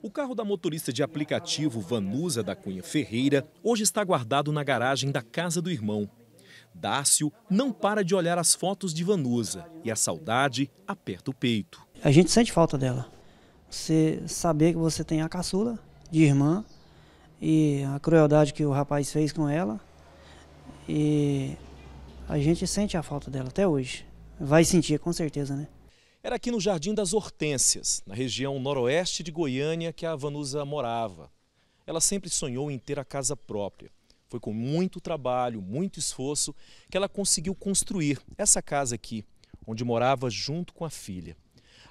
O carro da motorista de aplicativo Vanusa da Cunha Ferreira hoje está guardado na garagem da casa do irmão. Dácio não para de olhar as fotos de Vanusa e a saudade aperta o peito. A gente sente falta dela. Você saber que você tem a caçula de irmã e a crueldade que o rapaz fez com ela. E a gente sente a falta dela até hoje. Vai sentir, com certeza, né? Era aqui no Jardim das Hortênsias, na região noroeste de Goiânia, que a Vanusa morava. Ela sempre sonhou em ter a casa própria. Foi com muito trabalho, muito esforço, que ela conseguiu construir essa casa aqui, onde morava junto com a filha.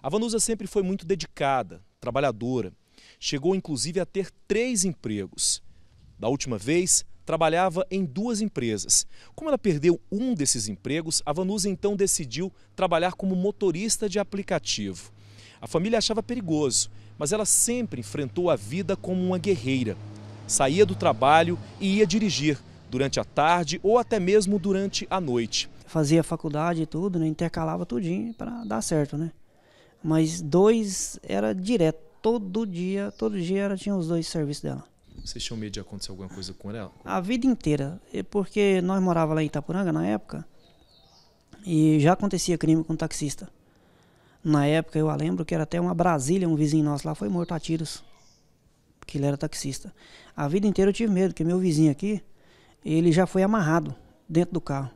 A Vanusa sempre foi muito dedicada, trabalhadora. Chegou inclusive a ter três empregos. Da última vez, trabalhava em duas empresas. Como ela perdeu um desses empregos, a Vanusa então decidiu trabalhar como motorista de aplicativo. A família achava perigoso, mas ela sempre enfrentou a vida como uma guerreira. Saía do trabalho e ia dirigir durante a tarde ou até mesmo durante a noite. Fazia faculdade e tudo, né? intercalava tudinho para dar certo, né? Mas dois era direto, todo dia, todo dia ela tinha os dois serviços dela. Vocês tinham medo de acontecer alguma coisa com ela? A vida inteira. É porque nós morávamos lá em Itapuranga na época e já acontecia crime com taxista. Na época eu lembro que era até uma Brasília, um vizinho nosso lá foi morto a tiros. porque ele era taxista. A vida inteira eu tive medo, porque meu vizinho aqui, ele já foi amarrado dentro do carro.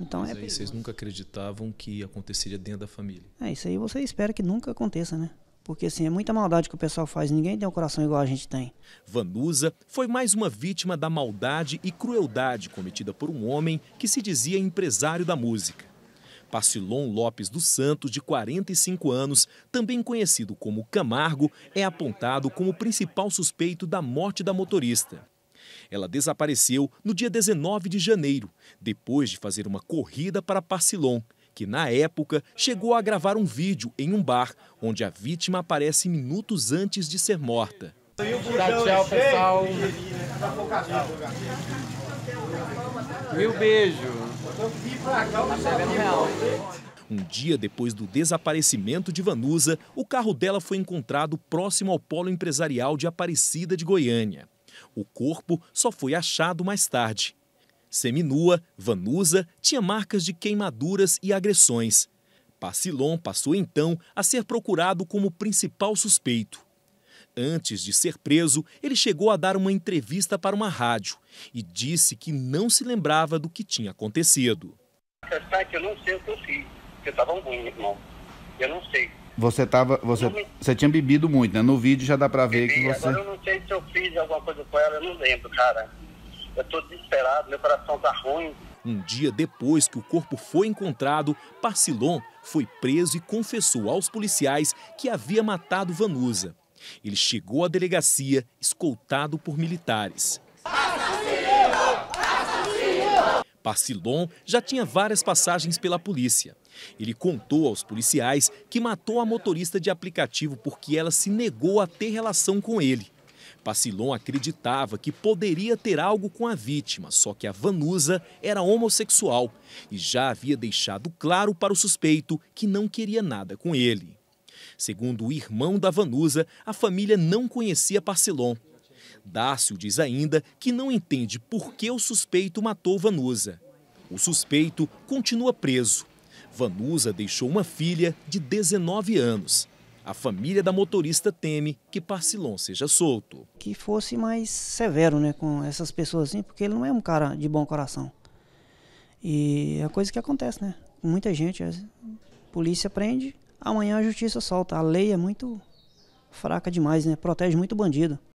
Então Mas é aí vocês nunca acreditavam que aconteceria dentro da família. É, isso aí você espera que nunca aconteça, né? Porque assim, é muita maldade que o pessoal faz, ninguém tem um coração igual a gente tem. Vanusa foi mais uma vítima da maldade e crueldade cometida por um homem que se dizia empresário da música. Pacilon Lopes dos Santos, de 45 anos, também conhecido como Camargo, é apontado como principal suspeito da morte da motorista. Ela desapareceu no dia 19 de janeiro, depois de fazer uma corrida para Parcilon, que na época chegou a gravar um vídeo em um bar onde a vítima aparece minutos antes de ser morta. Tchau, pessoal. Meu beijo. Um dia depois do desaparecimento de Vanusa, o carro dela foi encontrado próximo ao polo empresarial de Aparecida de Goiânia. O corpo só foi achado mais tarde. Seminua, Vanusa, tinha marcas de queimaduras e agressões. Passilon passou então a ser procurado como principal suspeito. Antes de ser preso, ele chegou a dar uma entrevista para uma rádio e disse que não se lembrava do que tinha acontecido. É eu não sei o que eu fiz, estava irmão. Eu não sei. Você tava, você, você tinha bebido muito, né? No vídeo já dá para ver Bebi, que você. Agora eu não sei se eu fiz alguma coisa com ela, eu não lembro, cara. Eu estou desesperado, meu coração está ruim. Um dia depois que o corpo foi encontrado, Parcilon foi preso e confessou aos policiais que havia matado Vanusa. Ele chegou à delegacia escoltado por militares. Parcilon já tinha várias passagens pela polícia. Ele contou aos policiais que matou a motorista de aplicativo porque ela se negou a ter relação com ele. Pacilon acreditava que poderia ter algo com a vítima, só que a Vanusa era homossexual e já havia deixado claro para o suspeito que não queria nada com ele. Segundo o irmão da Vanusa, a família não conhecia Pacilon. Dácio diz ainda que não entende por que o suspeito matou Vanusa. O suspeito continua preso. Vanusa deixou uma filha de 19 anos. A família da motorista teme que Parcilon seja solto. Que fosse mais severo né, com essas pessoas, assim, porque ele não é um cara de bom coração. E é coisa que acontece, né? Com muita gente. A polícia prende, amanhã a justiça solta. A lei é muito fraca demais, né? Protege muito bandido.